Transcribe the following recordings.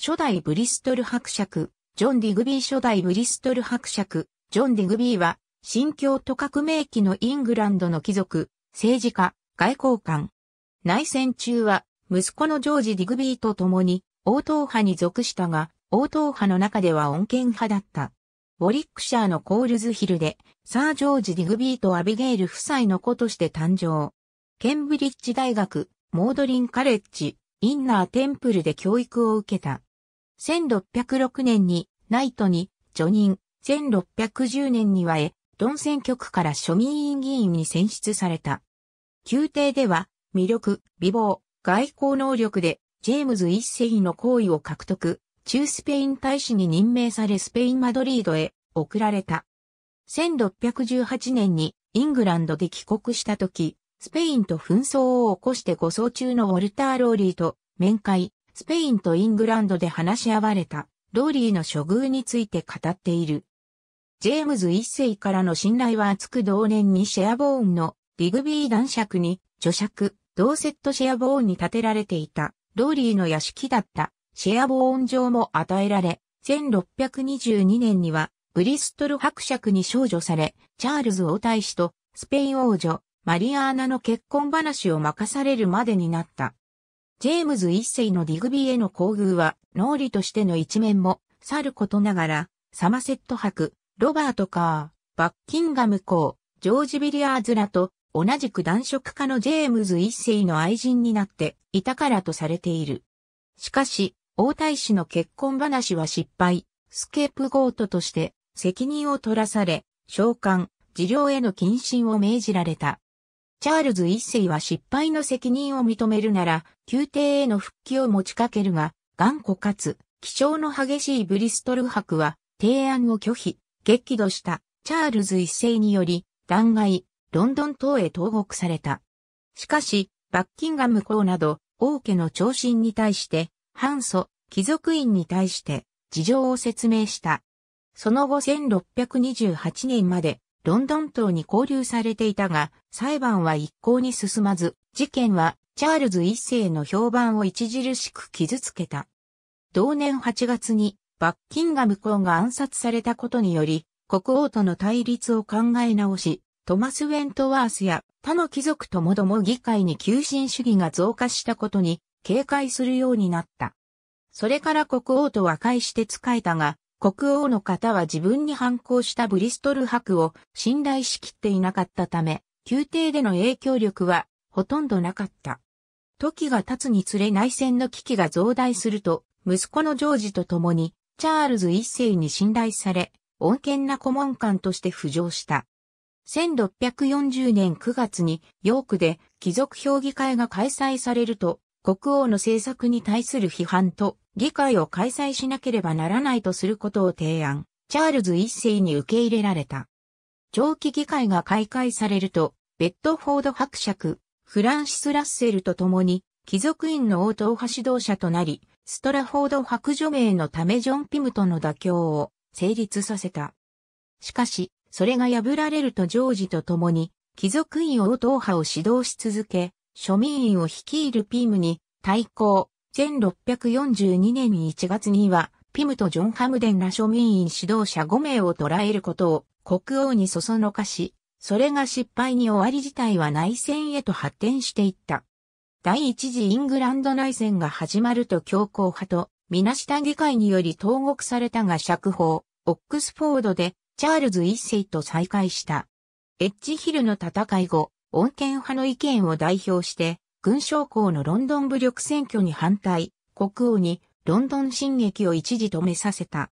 初代ブリストル伯爵、ジョン・ディグビー初代ブリストル伯爵、ジョン・ディグビーは、新教と革命期のイングランドの貴族、政治家、外交官。内戦中は、息子のジョージ・ディグビーと共に、王党派に属したが、王党派の中では穏健派だった。ウォリックシャーのコールズヒルで、サー・ジョージ・ディグビーとアビゲイル夫妻の子として誕生。ケンブリッジ大学、モードリン・カレッジ、インナー・テンプルで教育を受けた。1606年にナイトに除任、1610年にはエドン選挙区から庶民委員議員に選出された。宮廷では、魅力、美貌、外交能力で、ジェームズ一世の好意を獲得、中スペイン大使に任命されスペインマドリードへ送られた。1618年にイングランドで帰国した時、スペインと紛争を起こして護送中のウォルター・ローリーと面会、スペインとイングランドで話し合われたローリーの処遇について語っている。ジェームズ一世からの信頼は厚く同年にシェアボーンのリグビー男爵に著爵、ドーセットシェアボーンに建てられていたローリーの屋敷だったシェアボーン城も与えられ、1622年にはブリストル伯爵に少女され、チャールズ王太子とスペイン王女マリアーナの結婚話を任されるまでになった。ジェームズ一世のディグビーへの厚遇は、脳裏としての一面も、さることながら、サマセット博、ロバート・カー、バッキンガム公、ジョージ・ビリアーズらと、同じく男色家のジェームズ一世の愛人になっていたからとされている。しかし、王太子の結婚話は失敗、スケープゴートとして責任を取らされ、召喚、治療への謹慎を命じられた。チャールズ一世は失敗の責任を認めるなら、宮廷への復帰を持ちかけるが、頑固かつ、気象の激しいブリストル博は、提案を拒否、激怒したチャールズ一世により、弾劾、ロンドン等へ投獄された。しかし、バッキンガム公など、王家の長身に対して、反祖、貴族院に対して、事情を説明した。その後1628年まで、ロンドン島に交流されていたが、裁判は一向に進まず、事件はチャールズ一世の評判を著しく傷つけた。同年8月にバッキンガム公が暗殺されたことにより、国王との対立を考え直し、トマス・ウェントワースや他の貴族ともども議会に急進主義が増加したことに警戒するようになった。それから国王と和解して仕えたが、国王の方は自分に反抗したブリストル博を信頼しきっていなかったため、宮廷での影響力はほとんどなかった。時が経つにつれ内戦の危機が増大すると、息子のジョージと共に、チャールズ一世に信頼され、穏健な顧問官として浮上した。1640年9月にヨークで貴族評議会が開催されると、国王の政策に対する批判と議会を開催しなければならないとすることを提案、チャールズ一世に受け入れられた。長期議会が開会されると、ベッドフォード伯爵、フランシス・ラッセルと共に、貴族院の応答派指導者となり、ストラフォード白女名のためジョン・ピムとの妥協を成立させた。しかし、それが破られるとジョージと共に、貴族院応答派を指導し続け、庶民院を率いるピムに対抗、1642年1月には、ピムとジョン・ハムデンら庶民員指導者5名を捕らえることを国王にそそのかし、それが失敗に終わり自体は内戦へと発展していった。第一次イングランド内戦が始まると強硬派と、みなした議会により投獄されたが釈放、オックスフォードでチャールズ一世と再会した。エッジヒルの戦い後、穏健派の意見を代表して、軍将校のロンドン武力選挙に反対、国王にロンドン進撃を一時止めさせた。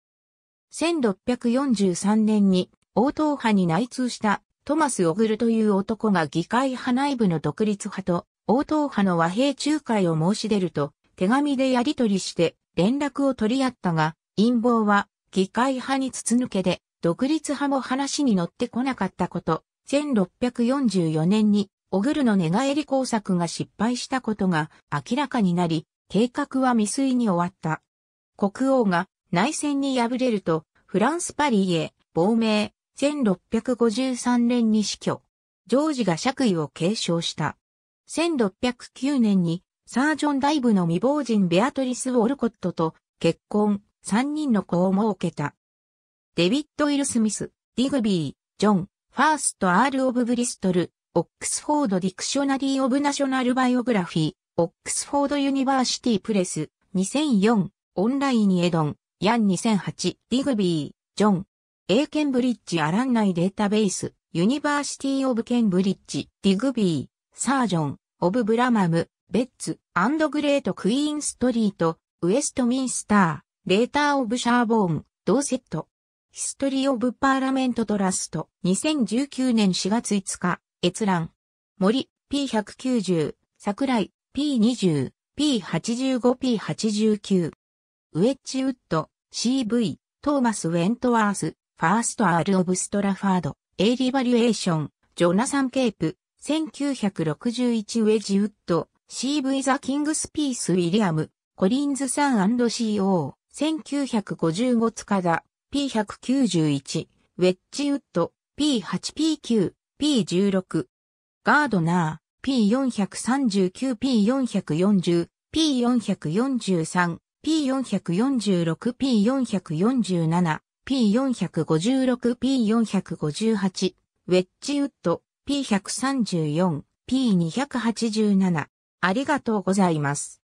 1643年に王党派に内通したトマス・オグルという男が議会派内部の独立派と王党派の和平仲介を申し出ると手紙でやり取りして連絡を取り合ったが陰謀は議会派に筒抜けで独立派も話に乗ってこなかったこと1644年にオグルの寝返り工作が失敗したことが明らかになり、計画は未遂に終わった。国王が内戦に敗れると、フランスパリへ亡命、1653年に死去。ジョージが爵位を継承した。1609年にサージョン・ダイブの未亡人ベアトリス・ウォルコットと結婚、3人の子を設けた。デビッド・ウィル・スミス、ディグビー、ジョン、ファースト・アール・オブ・ブリストル、オックスフォード・ディクショナリー・オブ・ナショナル・バイオグラフィー、オックスフォード・ユニバーシティ・プレス、2004、オンライン・エドン、ヤン2008、ディグビー、ジョン、ーケンブリッジ・アランナイ・データベース、ユニバーシティ・オブ・ケンブリッジ、ディグビー、サージョン、オブ・ブラマム、ベッツ、アンド・グレート・クイーン・ストリート、ウエストミンスター、レーター・オブ・シャーボーン、同セット。ヒストリー・オブ・パーラメント・トラスト、2019年4月5日、閲覧。森 P190、桜井 P20、P85、P89。ウェッジウッド CV、トーマス・ウェントワース、ファースト・アール・オブ・ストラファード、エイリバリュエーション、ジョナサン・ケープ、1961ウェッジウッド、CV ザ・キングスピース・ウィリアム、コリンズ・サン &CO、1955塚田、P191、ウェッジウッド、P8P9、P16、ガードナー、P439、P440、P443、P446、P447、P456、P458、ウェッジウッド、P134、P287。ありがとうございます。